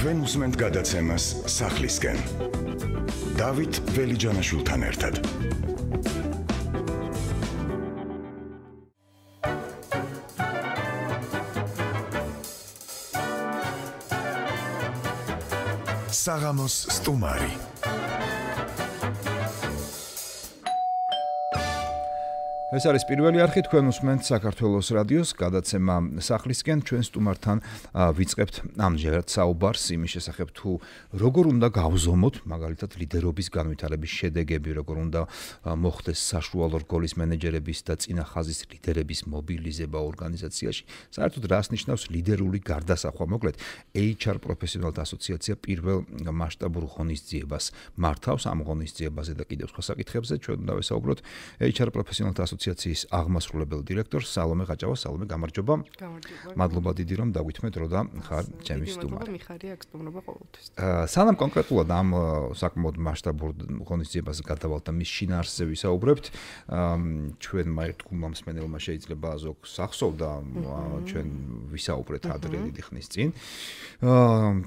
ჩვენ უსმენთ გადაცემას სახლისკენ. დავით ველიჯანაშვილთან ერთად. საღამოს სტუმარი ეს არის პირველი არხი თქვენ უსმენთ საქართველოს რადიოს გადაცემა სახლისკენ ჩვენ სტუმართან ვიწყებთ ამჯერად საუბარს იმის შესახებ თუ როგორ უნდა გავზომოთ მაგალითად ლიდერობის განვითარების შედეგები როგორ უნდა მოხდეს საშუალო რგოლის მენეჯერების და წინა ხაზის ლიდერების მობილიზება ორგანიზაციაში საერთოდ რას ნიშნავს ლიდერული გარდასახვა მოკლედ HR პროფესიონალთა ასოციაცია პირველ მასშტაბურ ღონისძიებას მართავს ამ ღონისძიებაზე და კიდევ სხვა საკითხებზე ჩვენ უნდა ვესაუბროთ HR პროფესიონალთა ასოციაციის აღმასრულებელ დირექტორ სალომე ღაჭავა სალომე გამარჯობა გამარჯობა მადლობა დიდი რომ დაგვითმეთ რო და ხარ ჩემი სტუმარი მადლობა მიხარია აქ სტუმრობა ყოველთვის სანამ კონკრეტულად ამ საკმაოდ მასშტაბურ ღონისძიებას გადავალთ და მის შინაარსზე ვისაუბრებთ ჩვენ მარტკუმ მსმენელმა შეიძლება ზოგ სახსოვდა ჩვენ ვისაუბრეთ ადრე დიდი ხნის წინ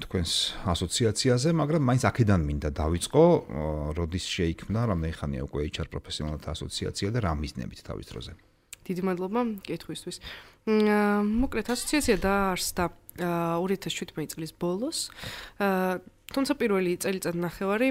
თქვენს ასოციაციაზე მაგრამ მაინც აქედან მინდა დავიწყო როდის შეიქმნა რამე ხანია უკვე HR პროფესიონალთა ასოციაცია და რა მიზნებით თავის დროზე. დიდი მადლობა კითხვისთვის. მოკლედ ასოციაცია დაარსდა 2017 წლის ბოლოს. აა თუმცა პირველი წელიწად ნახევარი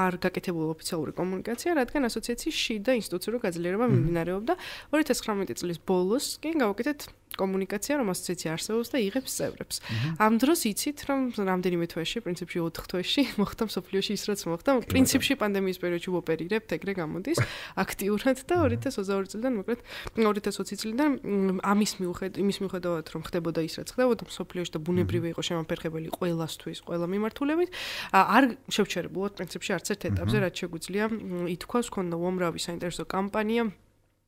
არ გაკეთებულა ოფიციალური კომუნიკაცია, რადგან ასოციაციის შიდა ინსტიტუციური გაძლიერება მიმდინარეობდა 2019 წლის ბოლოს, კი გავაკეთეთ კომუნიკაცია, რომ ასოციაცია არსებობს და იღებს წევრებს. ამ დროს იცით, რომ რამდენიმე თვეში, პრინციპში 4 თვეში, მოხდა სოფლიოში ის, რაც მოხდა. პრინციპში პანდემიის პერიოდში ვოპერირებთ, ეგრე გამოდის აქტიურად და 2022 წლიდან, მოკლედ 2020 წლიდან ამის მიუხედავად, იმის მიუხედავად, რომ ხდებოდა ის, რაც ხდებოდა სოფლიოში და ბუნებრივი იყო შემოფერხებელი ყველასთვის, ყველა მიმართულება მიხედვით, არ შევჩერებულოთ პრინციპში არც ერთ ეტაპზე, რაც შეგვიძლია ითქვას, თქონდა უამრავი საინტერესო კამპანია.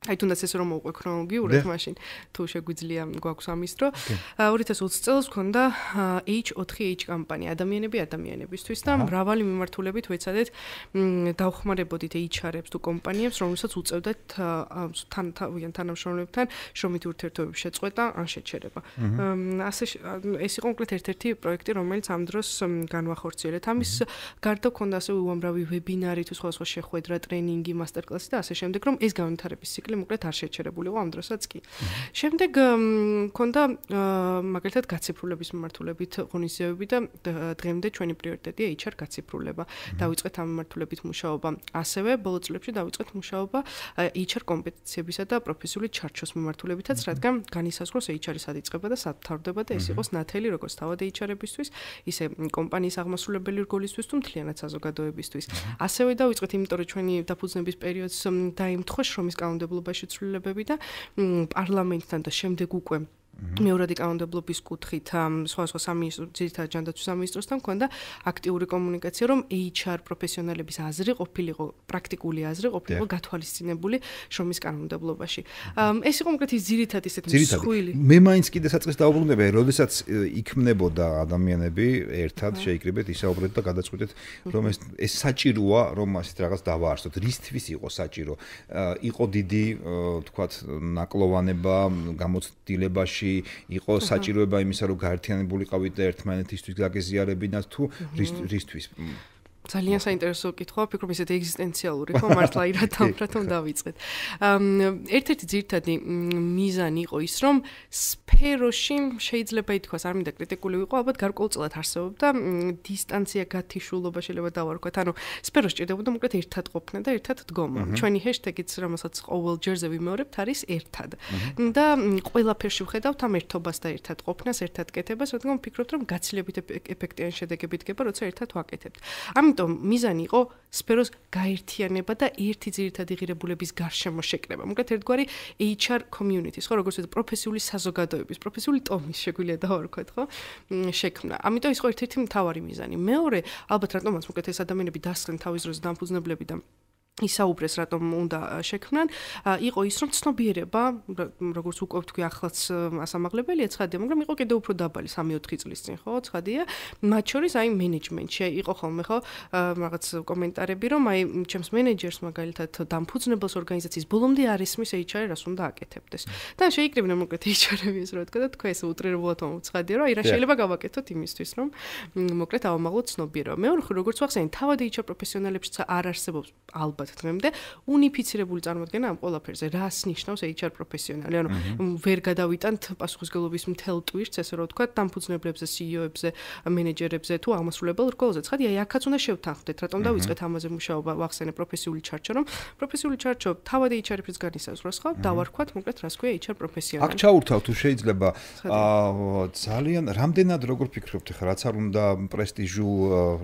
აი თუნდაც ესე რომ მოყვე ქრონოლოგიურად მაშინ თუ შეგვიძლია გვაქვს ამის დრო 2020 წელს ქონდა H4H კამპანია ადამიანები ადამიანებისთვის და მრავალი მიმართულებით ვეცადეთ დავხმარებოდით HR-ებს თუ კომპანიებს რომელსაც უწევდათ თან თავიანთ თანამშრომლებთან შრომით ურთიერთობების შეწყვეტა ან შეჩერება ასე ეს იყო კონკრეტ ერთ-ერთი პროექტი რომელიც ამ დროს განვახორციელეთ ამის გარდა ქონდა ასე უამრავი ვებინარი თუ სხვა სხვა შეხვედრა ტრენინგი მასტერკლასი და ასე შემდეგ რომ ეს განვითარების ნაწილი უკეთ არ შეჩერებული იყო ამ დროსაც კი. შემდეგ მქონდა მაგალითად გაციფრულების მიმართულებით ღონისძიებები და დღემდე ჩვენი პრიორიტეტია HR გაციფრულება. დაიწყეთ ამ მიმართულებით მუშაობა. ასევე ბოლო წლებში დაიწყეთ მუშაობა HR კომპეტენციებისა და პროფესიული ჩარჩოს მიმართულებითაც, რადგან განისაზღვროს HR-ის ადიწყება და სათავდება და ეს იყოს ნათელი როგორც თავად HR-ებისთვის, ისე კომპანიის აღმასრულებელი რგოლისთვის თუ მთლიანად საზოგადოებისთვის. ასევე დაიწყეთ იმიტომ რომ ჩვენი დაფუძნების პერიოდს დაიმთხო შრომის კანონმდებლობა მშენებლობაში ცვლილებები და პარლამენტთან და შემდეგ უკვე მეორადი კანონმდებლობის კუთხით სხვა სხვა სამინისტროსთან ჯანდაცვის სამინისტროსთან მქონდა აქტიური კომუნიკაცია რომ HR პროფესიონალების აზრი ყოფილიყო პრაქტიკული აზრი ყოფილიყო გათვალისწინებული შრომის კანონმდებლობაში. ეს იყო კონკრეტი ზირითად ისეთი მსხვილი. მე მაინც კიდე საწყის დაუბრუნდება, როდესაც იქმნებოდა ადამიანები ერთად შეიკრიბეთ, ისაუბრეთ და გადაწყვეტეთ რომ ეს ეს საჭიროა რომ ასეთ რაღაც დავაარსოთ. რისთვის იყო საჭირო? იყო დიდი თქვათ ნაკლოვანება გამოცდილებაში ჯგუფებში იყო საჭიროება იმისა, რომ გაერთიანებულიყავით და ერთმანეთისთვის გაგეზიარებინათ თუ რისთვის? ძალიან საინტერესო კითხვა, ფიქრობ ისეთ ეგზისტენციალური, რომ მართლა ირათან რატომ დავიწყეთ. ერთ-ერთი ძირთადი მიზანი იყო ის, რომ სფეროში შეიძლება ითქვას, არ მინდა კრიტიკული ვიყო, ალბათ გარკვეულწილად არსებობდა დისტანცია, გათიშულობა შეიძლება დავარქვათ. ანუ სფეროს ჭირდებოდა უკეთ ერთად ყოფნა და ერთად დგომა. ჩვენი ჰეშტეგიც, რომელსაც ყოველ ჯერზე ვიმეორებთ, არის ერთად. და ყველაფერში ვხედავთ ამ ერთობას და ერთად ყოფნას, ერთად კეთებას, რადგან ვფიქრობთ, რომ გაცილებით ეფექტიან შედეგები დგება, როცა ერთად ვაკეთებთ. ამიტომ ამიტომ მიზანი იყო სფეროს გაერთიანება და ერთი ძირითადი ღირებულების გარშემო შეკრება. მოკლედ ერთგვარი HR community-ს, ხო, როგორც ეს პროფესიული საზოგადოების, პროფესიული ტომის შეგვიძლია დავარქვათ, ხო? შექმნა. ამიტომ ის ხო ერთ-ერთი მთავარი მიზანი. მეორე, ალბათ რატომაც მოკლედ ეს ადამიანები დასხნენ თავის დროს დამფუძნებლები და ისაუბრეს რატომ უნდა შექმნან იყო ის რომ ცნობიერება როგორც უკვე თქვი ახლაც ასამაღლებელია ცხადია მაგრამ იყო კიდე უფრო დაბალი 3-4 წლის წინ ხო ცხადია მათ შორის აი მენეჯმენტში იყო ხოლმე ხო რაღაც კომენტარები რომ აი ჩემს მენეჯერს მაგალითად დამფუძნებელს ორგანიზაციის ბოლომდე არის მის HR რას უნდა აკეთებდეს და შეიკრიბნე მოკეთე HR-ები ეს რა თქვა და თქვა ეს უტრირებულად თომ ცხადია რომ აი რა შეიძლება გავაკეთოთ იმისთვის რომ მოკლედ ავამაღლოთ ცნობიერება მეორე ხო როგორც ხო ახსენე თავად HR პროფესიონალებში არ არსებობს ალბათ ვიღაცა დღემდე უნიფიცირებული წარმოადგენა ამ ყველაფერზე რას ნიშნავს HR პროფესიონალი ანუ ვერ გადავიტანთ პასუხისგებლობის მთელ ტვირთს ესე რომ ვთქვა დამფუძნებლებზე CEO-ებზე მენეჯერებზე თუ ამასრულებელ რგოლზე ხა დიახ აქაც უნდა შევთანხმდეთ რატომ დავიწყეთ ამაზე მუშაობა ვახსენე პროფესიული ჩარჩო რომ პროფესიული ჩარჩო თავად HR-ის განისაზღვრ ხო დავარქვათ მოკლედ რას ქვია HR პროფესიონალი აქ ჩაურთავ თუ შეიძლება აა ძალიან რამდენად როგორ ფიქრობთ ხა რაც არ უნდა პრესტიჟულ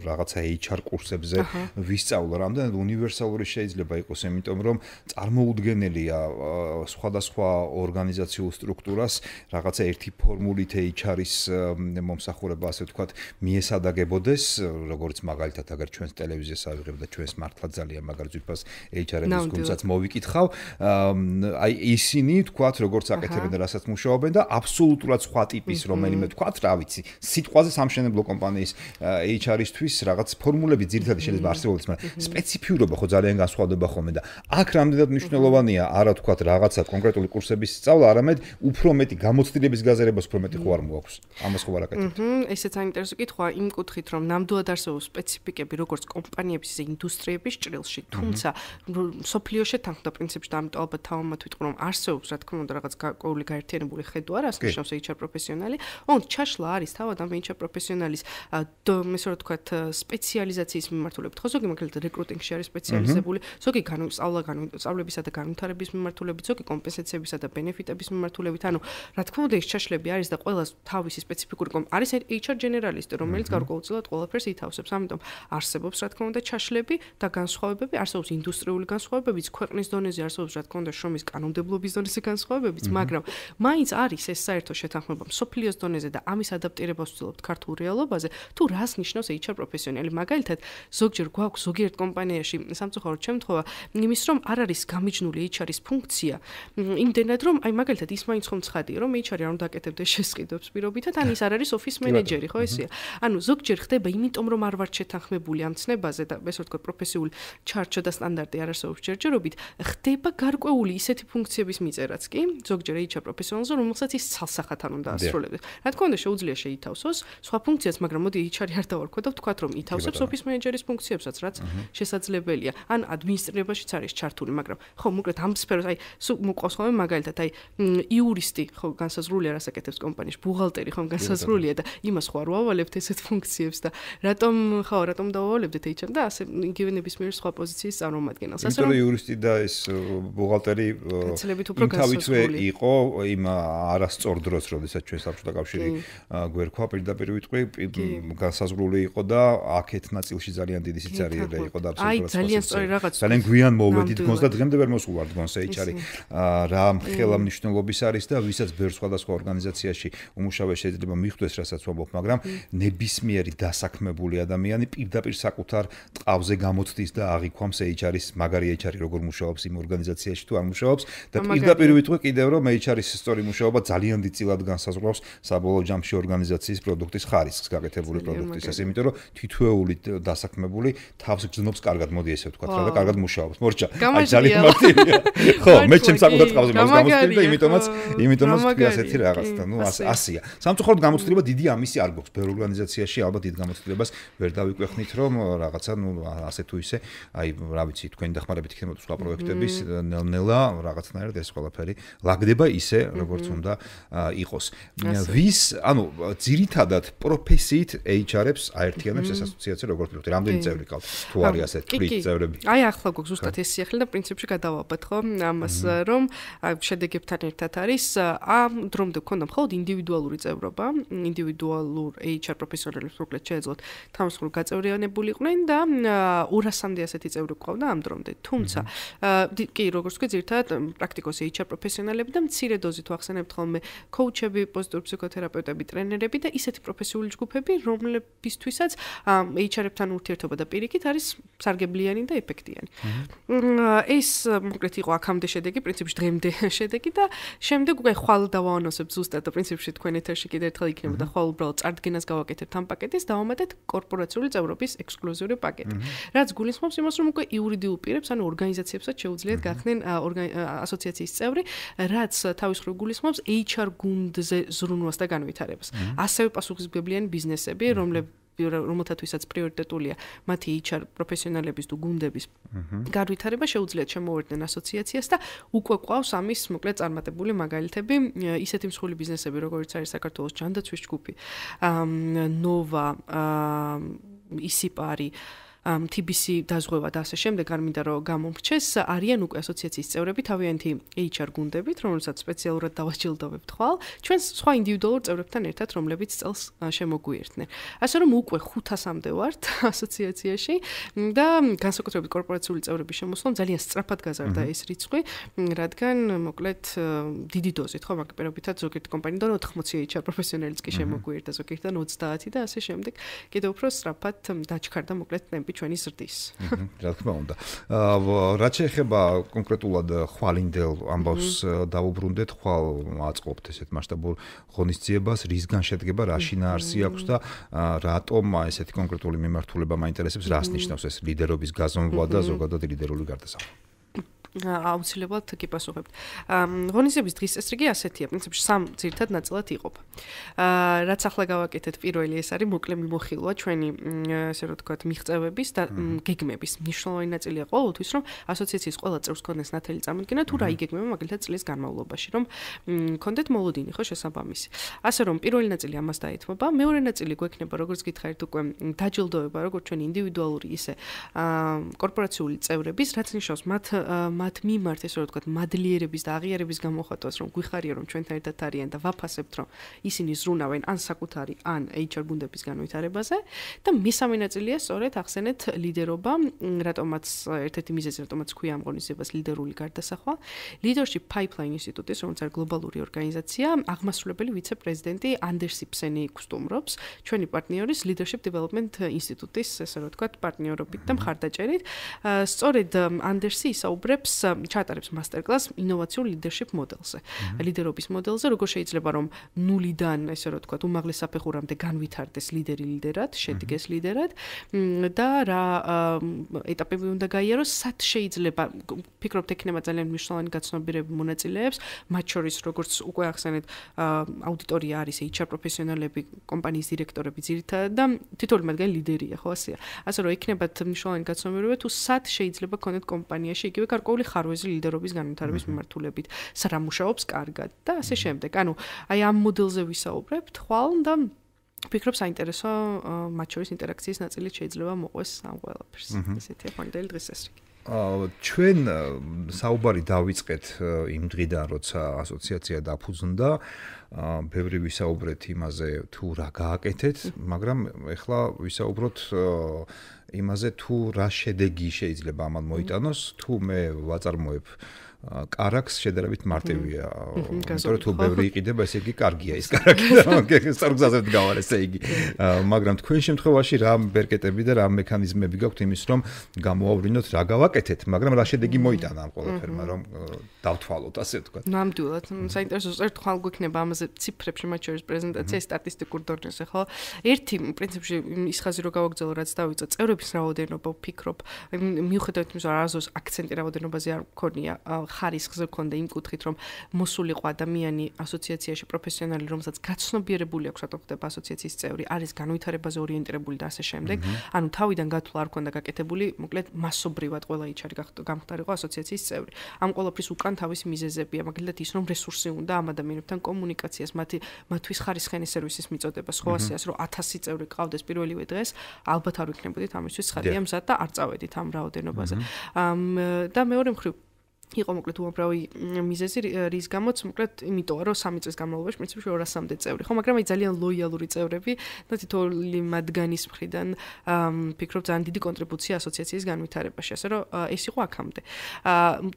რაღაცა HR კურსებზე ვისწავლო რამდენად უნივერსალური შეიძლება იყოს, იმიტომ რომ წარმოუდგენელია სხვადასხვა ორგანიზაციულ სტრუქტურას რაღაცა ერთი ფორმულით HR-ის მომსახურება, ასე ვთქვათ, მიესადაგებოდეს, როგორც მაგალითად, აგერ ჩვენს ტელევიზიას ავიღებ და ჩვენს მართლა ძალიან მაგარ ძვირფას HR-ების გუნდსაც მოვიკითხავ, აი ისინი ვთქვათ, როგორც აკეთებენ და რასაც მუშაობენ და აბსოლუტურად სხვა ტიპის რომელიმე ვთქვათ, რა ვიცი, სიტყვაზე სამშენებლო კომპანიის HR-ისთვის რაღაც ფორმულები ძირითადად შეიძლება არსებობდეს, მაგრამ სპეციფიურობა ხო ძალიან განსხვავდება ხოლმე და აქ რამდენად მნიშვნელოვანია არა თქვათ რაღაცა კონკრეტული კურსების სწავლა, არამედ უფრო მეტი გამოცდილების გაზარებას უფრო მეტი ხო არ მოაქვს? ამას ხო ვარაკეთებთ? აჰა, ესეც საინტერესო კითხვაა იმ კუთხით, რომ ნამდვილად არსებობს სპეციფიკები როგორც კომპანიების ისე ინდუსტრიების ჭრილში, თუმცა სოფლიოში თანხმდა პრინციპში და ამიტომ ალბათ თავმა თვითონ რომ არსებობს, რა თქმა უნდა, რაღაც გაკვეული გაერთიანებული ხედვა, რას ნიშნავს HR პროფესიონალი. ოღონდ ჩაშლა არის თავად ამ HR პროფესიონალის მე სულ თქვათ სპეციალიზაციის მიმართულებით, ხო ზოგი მაგალითად რეკრუტინგში არის სპეციალიზება დაბანაკებული, ზოგი განსწავლა განსწავლებისა და განვითარების მიმართულებით, ზოგი კომპენსაციებისა და ბენეფიტების მიმართულებით, ანუ რა თქმა უნდა ის ჩაშლები არის და ყოველას თავისი სპეციფიკური კომ არის HR ჯენერალისტი, რომელიც გარკვეულწილად ყველაფერს ითავსებს. ამიტომ არსებობს რა თქმა უნდა ჩაშლები და განსხვავებები, არსებობს ინდუსტრიული განსხვავებებიც, ქვეყნის დონეზე არსებობს რა თქმა უნდა შრომის კანონმდებლობის დონეზე განსხვავებებიც, მაგრამ მაინც არის ეს საერთო შეთანხმება სოფლიოს დონეზე და ამის ადაპტირებას ვცდილობთ ქართულ რეალობაზე, თუ რას ნიშნავს HR პროფესიონალი. მაგალითად, ზოგჯერ გვაქვს ზოგიერთ კომპანიაში სამწუხაროდ საკმაოდ შემთხვევა, იმის რომ არ არის გამიჯნული HR-ის ფუნქცია, იმდენად რომ აი მაგალითად ის მაინც ხომ ცხადია, რომ HR-ი არ უნდა აკეთებდეს შესყიდვებს პირობითად, ან ის არ არის ოფის მენეჯერი, ხო ესეა. ანუ ზოგჯერ ხდება იმიტომ რომ არ ვარ შეთანხმებული ამ ცნებაზე და ესე ვთქვი პროფესიული ჩარჩო და სტანდარტი არ არსებობს ჯერჯერობით, ხდება გარკვეული ისეთი ფუნქციების მიწერაც კი, ზოგჯერ HR პროფესიონალზე რომელსაც ის სასახათან უნდა ასრულებდეს. რა თქმა უნდა, შეუძლია შეითავსოს სხვა ფუნქციას, მაგრამ მოდი HR-ი არ დავარქვა და ვთქვა რომ ითავსებს ოფის მენეჯერის ფუნქციებსაც, რაც შესაძლებელია. ან ადმინისტრირებაშიც არის ჩართული, მაგრამ ხო, მოკლედ ამ სფეროს, აი, სულ მოყვას ხოლმე მაგალითად, აი, იურისტი ხო განსაზრულია რას აკეთებს კომპანიაში, ბუღალტერი ხომ განსაზრულია და იმას ხო არ ვავალებთ ესეთ ფუნქციებს და რატომ ხო, რატომ დავავალებთ HR და ასე given ნებისმიერ სხვა პოზიციის წარმომადგენელს. ასე რომ იურისტი და ეს ბუღალტერი თავითვე იყო იმ არასწორ დროს, როდესაც ჩვენ საბჭოთა კავშირი გვერქვა პირდაპირ ვიტყვი, განსაზრული იყო და აქეთ ნაწილში ძალიან დიდი სიცარიელე იყო და აბსოლუტურად აი ძალიან სწორი რაღაც ძალიან გვიან მოვედით გონს და დღემდე ვერ მოსულარ გონს HR-ი რა ხელა მნიშვნელობის არის და ვისაც ბევრ სხვადასხვა ორგანიზაციაში უმუშავე შეიძლება მიხვდეს რასაც ვამბობ მაგრამ ნებისმიერი დასაქმებული ადამიანი პირდაპირ საკუთარ ტყავზე გამოצდის და აღიქვამს HR-ის მაგარი HR-ი როგორ მუშაობს იმ ორგანიზაციაში თუ არ მუშაობს და პირდაპირ ვიტყვი კიდევ რომ HR-ის სწორი მუშაობა ძალიან დიდ წილად განსაზღვრავს საბოლოო ჯამში ორგანიზაციის პროდუქტის ხარისხს გაკეთებული პროდუქტის ასე იმიტომ რომ თითოეული დასაქმებული თავს გძნობს კარგად მოდი ესე ვთქვა რა და კარგად მუშაობს. მორჩა, აი ძალიან მარტივია. ხო, მე ჩემს საკუთარ წყავზე მას გამოსწრებდი და იმიტომაც, იმიტომაც ფიქრი ასეთი რაღაცა, ну, ასია. სამწუხაროდ გამოსწრება დიდი ამისი არ გქონს. ბევრ ორგანიზაციაში ალბათ დიდ გამოსწრებას ვერ დავიკვეხნით, რომ э, რაღაცა, ну, ასე თუ ისე, აი, რა ვიცი, თქვენი დახმარებით იქნებოდა სხვა პროექტების ნელ-ნელა რაღაცნაირად ეს ყველაფერი ლაგდება ისე, როგორც უნდა იყოს. ვის, ანუ, ძირითადად პროფესიით HR-ებს აერთიანებს ეს ასოციაცია, როგორც ვთქვით, რამდენი წევრი გქონთ? თუ არის ასეთი წევრები? კი, კი. აი ახლა გვაქვს ზუსტად ეს სიახლე და პრინციპში გადავაბეთ ხო ამას რომ შედეგებთან ერთად არის ამ დრომდე გქონდა მხოლოდ ინდივიდუალური წევრობა ინდივიდუალურ HR პროფესიონალებს უკეთ შეეძლოთ თავისუფლ გაწევრიანებული იყვნენ და 200-მდე ასეთი წევრი გვყავდა ამ დრომდე თუმცა კი როგორც ვთქვი ერთად პრაქტიკოსი HR პროფესიონალები და მცირე დოზით ვახსენებთ ხოლმე კოუჩები პოზიტიური ფსიქოთერაპევტები ტრენერები და ისეთი პროფესიული ჯგუფები რომლებისთვისაც HR-ებთან ურთიერთობა და პირიქით არის სარგებლიანი და ეფექტიანი ეფექტიანი. ეს მოკლედ იყო აქამდე შედეგი, პრინციპში დღემდე შედეგი და შემდეგ უკვე ხვალ დავაანონსებ ზუსტად პრინციპში თქვენ ეთერში კიდე ერთხელ იქნებოდა ხვალ უბრალოდ წარდგენას გავაკეთებ ამ პაკეტის და ამოდეთ კორპორაციული წევრობის ექსკლუზიური პაკეტი. რაც გულისხმობს იმას, რომ უკვე იურიდიულ პირებს, ანუ ორგანიზაციებსაც შეუძლიათ გახდნენ ასოციაციის წევრი, რაც თავის მხრივ გულისხმობს HR გუნდზე ზრუნვას და განვითარებას. ასევე პასუხისმგებლიანი ბიზნესები, რომლებიც რომელთათვისაც პრიორიტეტულია მათი HR პროფესიონალების თუ გუნდების განვითარება შეუძლიათ შემოვერდნენ ასოციაციას და უკვე ყავს ამის მოკლედ წარმატებული მაგალითები ისეთი მსხვილი ბიზნესები როგორიც არის საქართველოს ჯანდაცვის ჯგუფი ნოვა ისიპარი TBC დაზღვევა და ასე შემდეგ არ მინდა რომ გამომრჩეს არიან უკვე ასოციაციის წევრები თავიანთი HR გუნდებით რომელსაც სპეციალურად დავაჯილდოვებთ ხვალ ჩვენ სხვა ინდივიდუალურ წევრებთან ერთად რომლებიც წელს შემოგვიერთნენ ასე რომ უკვე 500-მდე ვართ ასოციაციაში და განსაკუთრებით კორპორაციული წევრების შემოსვლამ ძალიან სწრაფად გაზარდა ეს რიცხვი რადგან მოკლედ დიდი დოზით ხო მაგპერობითაც ზოგიერთ კომპანიდან 80 HR პროფესიონალიც კი შემოგვიერთა ზოგიერთთან 30 და ასე შემდეგ კიდევ უფრო სწრაფად დაჩქარდა მოკლედ ტემპი ჩვენი ზრდის. რა თქმა უნდა. რაც შეეხება კონკრეტულად э, ხვალინდელ ამბავს э, დავუბრუნდეთ, ხვალ აწყობთ ესეთ მასშტაბურ ღონისძიებას, რისგან შედგება, რა შინაარსი აქვს და э, რატომ აი ესეთი კონკრეტული მიმართულება მაინტერესებს, რას ნიშნავს ეს ლიდერობის გაზომვა და ზოგადად ლიდერული გარდასახვა? აუცილებლად კი პასუხებთ. ღონისების დღის წესრიგი ასეთია, პრინციპში სამ ძირთად ნაწილად იყოფა. აა რაც ახლა გავაკეთეთ, პირველი ეს არის მოკლე მიმოხილვა ჩვენი ესე რომ ვთქვათ, მიღწევების და გეგმების მნიშვნელოვანი ნაწილია ყოველთვის, რომ ასოციაციის ყველა წევრს კონდეს ნათელი წარმოქმნა თუ რა იგეგმება მაგალითად წლის განმავლობაში, რომ კონდეთ მოლოდინი ხო შესაბამისი. ასე რომ პირველი ნაწილი ამას დაეთმობა, მეორე ნაწილი გვექნება როგორც გითხარით უკვე დაჯილდოება როგორც ჩვენი ინდივიდუალური ისე აა კორპორაციული წევრების, რაც ნიშნავს მათ მათ მიმართ ესე რომ თქვა მადლიერების და აღიარების გამოხატოს რომ გვიხარია რომ ჩვენთან ერთად არიან და ვაფასებთ რომ ისინი ზრუნავენ ან საკუთარი ან HR გუნდების განვითარებაზე და მესამე ნაწილია სწორედ ახსენეთ ლიდერობა რატომაც ერთ-ერთი მიზეზი რატომაც ქვია ამ ღონისძიებას ლიდერული გარდასახვა leadership pipeline ინსტიტუტის რომელიც არის გლობალური ორგანიზაცია აღმასრულებელი ვიცე-პრეზიდენტი ანდერსი ფსენი ქვსტუმრობს ჩვენი პარტნიორის leadership development ინსტიტუტის ესე რომ თქვა პარტნიორობით და მხარდაჭერით სწორედ ანდერსი ისაუბრებს ჩატარებს მასტერკლასს ინოვაციურ ლიდერშიპ მოდელზე. ლიდერობის მოდელზე, როგორ შეიძლება რომ ნულიდან, ესე რომ ვთქვათ, უმაღლეს საფეხურამდე განვითარდეს ლიდერი ლიდერად, შედგეს ლიდერად და რა ეტაპები უნდა გაიაროს, სად შეიძლება ფიქრობთ ექნება ძალიან მნიშვნელოვანი გაცნობიერება მონაწილეებს, მათ შორის როგორც უკვე ახსენეთ, აუდიტორია არის HR პროფესიონალები, კომპანიის დირექტორები ძირითადად და თითოეული მათგანი ლიდერია, ხო ასეა. ასე რომ ექნებათ მნიშვნელოვანი გაცნობიერება თუ სად შეიძლება ქონდეთ კომპანიაში იგივე გარკვეული ხარვეზი ლიდერობის განვითარების მიმართულებით, სრამუშაობს კარგად და ასე შემდეგ. ანუ აი ამ მოდელზე ვისაუბრებთ ხვალმ და ფიქრობ საინტერესო მათ შორის ინტერაქციის ნაწილი შეიძლება მოყვეს ამ ყველაფერს. ესეთი ფონდელი დღეს ესრიგი. ჩვენ საუბარი დავიწყეთ იმ დღიდან, როცა ასოციაცია დაფუძნდა. ბევრი ვისაუბრეთ იმაზე, თუ რა გააკეთეთ, მაგრამ ეხლა ვისაუბროთ იმაზე, თუ რა შედეგი შეიძლება ამან მოიტანოს, თუ მე ვაწარმოებ კარაქს შედარებით მარტივია. იმიტომ რომ თუ ბევრი იყიდება, ესე იგი კარგია ეს კარაქი და სარგზაზეთ გავარ ესე იგი. მაგრამ თქვენ შემთხვევაში რა ბერკეტები და რა მექანიზმები გაქვთ იმის რომ გამოავლინოთ, რა გავაკეთეთ, მაგრამ რა შედეგი მოიტანა ამ ყველაფერმა რომ დავთვალოთ, ასე ვთქვა. ნამდვილად, საინტერესო ზერ თვალ გვექნება ამაზე ციფრებში მათ შორის პრეზენტაცია სტატისტიკურ დონეზე, ხო? ერთი პრინციპში ის ხაზი რომ გავაგრძელო რაც დავიწყე, წევრების რაოდენობა ვფიქრობ, მიუხედავად იმისა რომ აზოს აქცენტი რაოდენობაზე არ გქონია. ხარისხზე ქონდა იმ კუთხით რომ მოსულიყო ადამიანი ასოციაციაში პროფესიონალი რომელსაც გაცნობიერებული აქვს რატო ხდება ასოციაციის წევრი არის განვითარებაზე ორიენტირებული და ასე შემდეგ ანუ თავიდან გათვლა არ ქონდა გაკეთებული მოკლედ მასობრივად ყველა HR გამხდარიყო ასოციაციის წევრი ამ ყოლაფრის უკან თავისი მიზეზებია მაგალითად ის რომ რესურსი უნდა ამ ადამიანებთან კომუნიკაციას მათი მათთვის ხარისხენი სერვისის მიწოდება სხვა ასეას რომ 1000 წევრი ყავდეს პირველივე დღეს ალბათ არ ვიქნებოდით ამისთვის ხარია მზად და არ წავედით ამ რაოდენობაზე და მეორე მხრივ იყო მოკლედ უამრავი მიზეზი რის გამოც მოკლედ იმიტომ რომ სამი წელს განმავლობაში პრინციპში 200-მდე წევრი ხო მაგრამ აი ძალიან ლოიალური წევრები და თითოეული მათგანის მხრიდან ფიქრობ ძალიან დიდი კონტრიბუცია ასოციაციის განვითარებაში ასე რომ ეს იყო აქამდე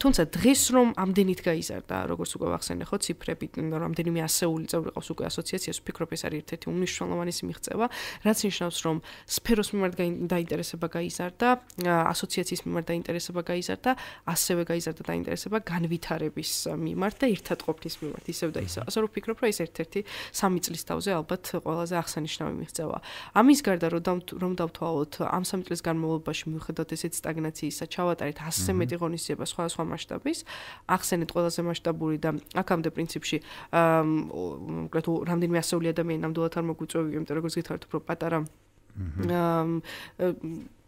თუმცა დღეს რომ ამდენით გაიზარდა როგორც უკვე ახსენე ხო ციფრები რომ ამდენიმე ასეული წევრი ყავს უკვე ასოციაციას ფიქრობ ეს არის ერთ-ერთი უნივერსალური მიღწევა რაც ნიშნავს რომ სფეროს მიმართ დაინტერესება გაიზარდა ასოციაციის მიმართ დაინტერესება გაიზარდა ასევე გაიზარდა დაინტერესება საინტერესება განვითარების э, მიმართ და ერთად ყოფნის მიმართ ისევ და ისევ. ასე რომ ფიქრობ, რომ ეს ერთ-ერთი სამი წლის თავზე ალბათ ყველაზე აღსანიშნავი მიღწევა. ამის გარდა რომ რომ დავთვალოთ ამ სამი წლის განმავლობაში მიუხედავად ესეთ სტაგნაციისა, ჩავატარეთ 100-ზე მეტი ღონისძიება სხვადასხვა მასშტაბის, ახსენეთ ყველაზე მასშტაბური და აქამდე პრინციპში აა უკეთო რამდენიმე ასეული ადამიანამდე თარმოგვიწევი, იმიტომ რომ გითხარით უფრო პატარა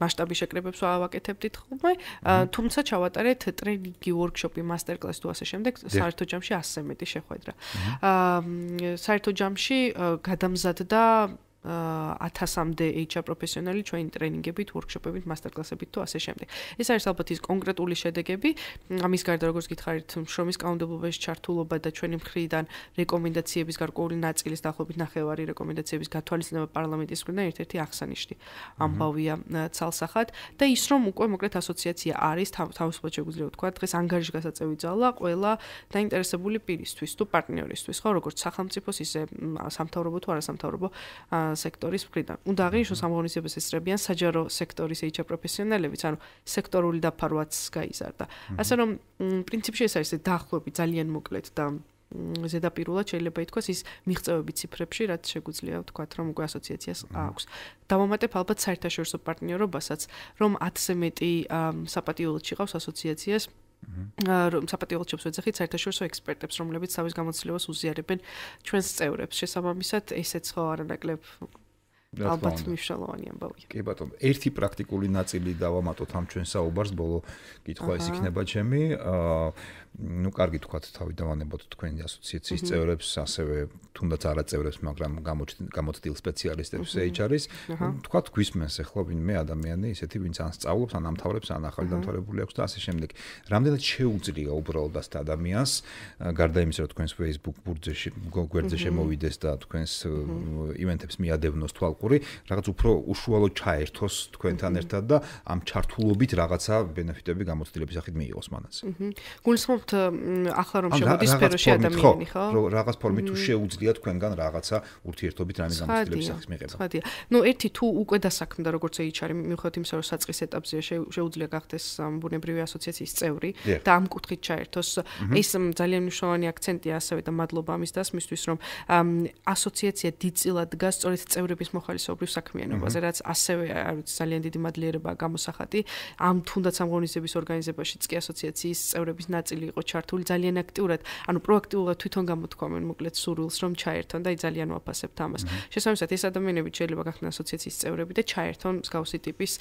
მასშტაბი შეკრებებს ვავაკეთებდით ხოლმე, თუმცა ჩავატარეთ ტრენინგი, ვორკშოპი, მასტერკლასს თუ ასე შემდეგ, საერთო ჯამში 100 მეტი შეხვედრა. აა საერთო ჯამში გადამზადდა 1000-მდე HR პროფესიონალი ჩვენი ტრენინგებით, ვორქშოპებით, მასტერკლასებით თუ ასე შემდეგ. ეს არის ალბათ ის კონკრეტული შედეგები, ამის გარდა როგორც გითხარით, შრომის კანონმდებლობაში ჩართულობა და ჩვენი მხრიდან რეკომენდაციების გარკვეული ნაწილის დახვევით ნახევარი რეკომენდაციების გათვალისწინება პარლამენტის მხრიდან ერთ-ერთი აღსანიშნი. ამბავია ცალსახად და ის რომ უკვე მოკლედ ასოციაცია არის თავისუფლად შეგვიძლია ვთქვა, დღეს ანგარიშ გასაწევი ძალა ყველა დაინტერესებული პირისთვის თუ პარტნიორისთვის, ხო, როგორც სახელმწიფოს ისე სამთავრობო თუ არასამთავრობო აა სექტორის მხრიდან. უნდა აღინიშნოს ამ ორგანიზებას ესწრებიან საჯარო სექტორის HR პროფესიონალებიც, ანუ სექტორული დაფარვაც გაიზარდა. ასე რომ პრინციპში ეს არის დაახლოებით ძალიან მოკლედ და ზედაპირულად შეიძლება ითქვას ის მიღწევები ციფრებში, რაც შეგვიძლია ვთქვათ, რომ უკვე ასოციაციას აქვს. დავამატებ ალბათ საერთაშორისო პარტნიორობასაც, რომ 10-ზე მეტი საპატიო ლოჩი ყავს ასოციაციას. რომ საპატიო ხელშობს ეძახით საერთაშორისო ექსპერტებს, რომლებიც თავის გამოცდილებას უზიარებენ ჩვენს წევრებს. შესაბამისად, ესეც ხო არანაკლებ ალბათ მნიშვნელოვანია ბოლო. კი ბატონო, ერთი პრაქტიკული ნაწილი დავამატოთ ამ ჩვენ საუბარს, ბოლო კითხვა ის იქნება ჩემი. აა ну, карги თქვათ თავი დავანებოთ თქვენი ასოციაციის mhm. წევრებს, ასევე თუნდაც არა წევრებს, მაგრამ გამოცდილ სპეციალისტებს HR-ის. Mhm. თქვათ გვისმენს ახლა ვინ მე ადამიანი ისეთი, ვინც ან სწავლობს, ან ამთავრებს, ან ახალგაზრდაებული აქვს და ასე შემდეგ. რამდენად შეუძლია უბრალოდ ასეთ ადამიანს გარდა იმისა, რომ თქვენს Facebook ბურთზეში გვერდზე mhm. შემოვიდეს და თქვენს ივენტებს მიადევნოს თვალყური, რაღაც უფრო უშუალო ჩაერთოს თქვენთან ერთად და ამ ჩართულობით რაღაცა ბენეფიტები გამოცდილების ახით მიიღოს მანაც. გულისხმობთ ახლა რომ შევდი სფეროში ადამიანი ხო რომ რაღაც ფორმით თუ შეუძლია თქვენგან რაღაცა ურთიერთობით რამე გამოცდილების ახს მიიღება ხოდია ნუ ერთი თუ უკვე დასაქმდა როგორც HR-ი მიხოთ იმ სერო საწყის ეტაპზე შეუძლია გახდეს ბუნებრივი ასოციაციის წევრი და ამ კუთხით ჩაერთოს ეს ძალიან მნიშვნელოვანი აქცენტია ასევე და მადლობა ამის დასმისთვის რომ ასოციაცია დიწილად დგას სწორედ წევრების მოხალისობრივ საქმიანობაზე რაც ასევე არის ძალიან დიდი მადლიერება გამოსახატი ამ თუნდაც ამ ღონისძიების ორგანიზებაშიც კი ასოციაციის წევრების ნაწილი იყო იყო ჩართული ძალიან აქტიურად, ანუ პროაქტიულად თვითონ გამოთქვამენ მოკლედ სურვილს რომ ჩაერთონ და ძალიან ვაფასებთ ამას. შესაბამისად, ეს ადამიანები შეიძლება გახდნენ ასოციაციის წევრები და ჩაერთონ მსგავსი ტიპის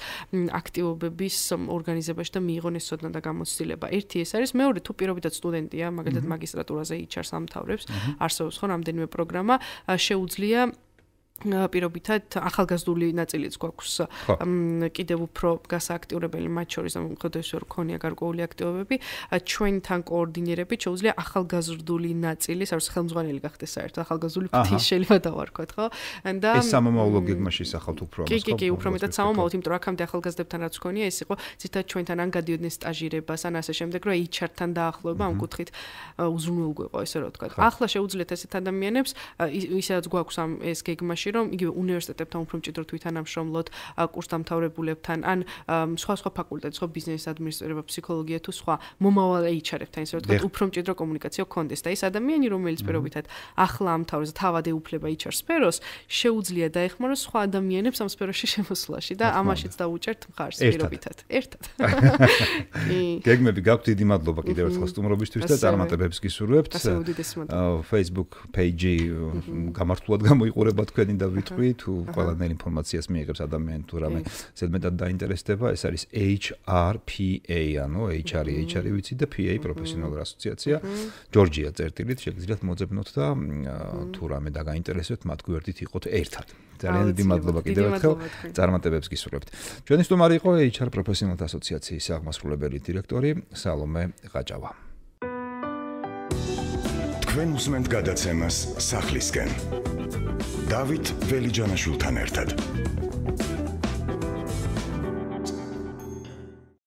აქტივობების ორგანიზებაში და მიიღონ ეს სოდნა და გამოცდილება. ერთი ეს არის, მეორე თუ პირობითად სტუდენტია, მაგალითად მაგისტრატურაზე იჩარს ამთავრებს, არსებობს ხო რამდენიმე პროგრამა, შეუძლია პირობითად ახალგაზრდული ნაწილიც გვაქვს კიდევ უფრო გასააქტიურებელი მათ შორის ამ ხოდესურ ქონია გარკვეული აქტივობები ჩვენთან კოორდინირებით შეუძლია ახალგაზრდული ნაწილის არის ხელმძღვანელი გახდეს საერთოდ ახალგაზრდული ფთის შეიძლება დავარქოთ ხო და ეს სამომავლო გეგმა შეიძლება უფრო ამას ხო კი კი უფრო მეტად სამომავლოთ იმიტომ რომ აქამდე ახალგაზრდებთან რაც ქონია ეს იყო ცოტა ჩვენთან ან გადიოდნენ სტაჟირებას ან ასე შემდეგ რომ HR-თან დაახლოება ამ კუთხით უზრუნველყო ესე რა თქვა ახლა შეუძლიათ ესეთ ადამიანებს ისედაც გვაქვს ამ ეს გეგმაში ჩვენში რომ იგივე უნივერსიტეტებთან უფრო მჭიდროდ თვითანამშრომლოთ კურსდამთავრებულებთან ან სხვა სხვა ფაკულტეტებს ხო ბიზნეს ადმინისტრირება ფსიქოლოგია თუ სხვა მომავალე HR-ებთან ისე რომ თქვა უფრო მჭიდრო კომუნიკაცია კონდეს და ეს ადამიანი რომელიც პერიოდითად ახლა ამთავრებს თავადე უფლება HR სფეროს შეუძლია დაეხმაროს სხვა ადამიანებს ამ სფეროში შემოსვლაში და ამაშიც დაუჭერთ მხარს პერიოდითად ერთად გეგმები გაქვთ დიდი მადლობა კიდევ ერთხელ სტუმრობისთვის და წარმატებებს გისურვებთ ასე უდიდესი მადლობა Facebook page-ი გამართულად გამოიყურება თქვენი მინდა ვიტყვი თუ ყველანაირ ინფორმაციას მიიღებს ადამიანი თუ რამე ზედმეტად დაინტერესდება ეს არის HRPA ანუ HR HR ვიცი და PA პროფესიონალური ასოციაცია ჯორჯია წერტილით შეგიძლიათ მოძებნოთ და თუ რამე დაგაინტერესებთ მათ გვერდით იყოთ ერთად ძალიან დიდი მადლობა კიდევ ერთხელ წარმატებებს გისურვებთ ჩვენი სტუმარი იყო HR პროფესიონალთა ასოციაციის აღმასრულებელი დირექტორი სალომე ღაჭავა თქვენ უსმენთ გადაცემას სახლისკენ. დავით ველიჯანაშვილთან ერთად.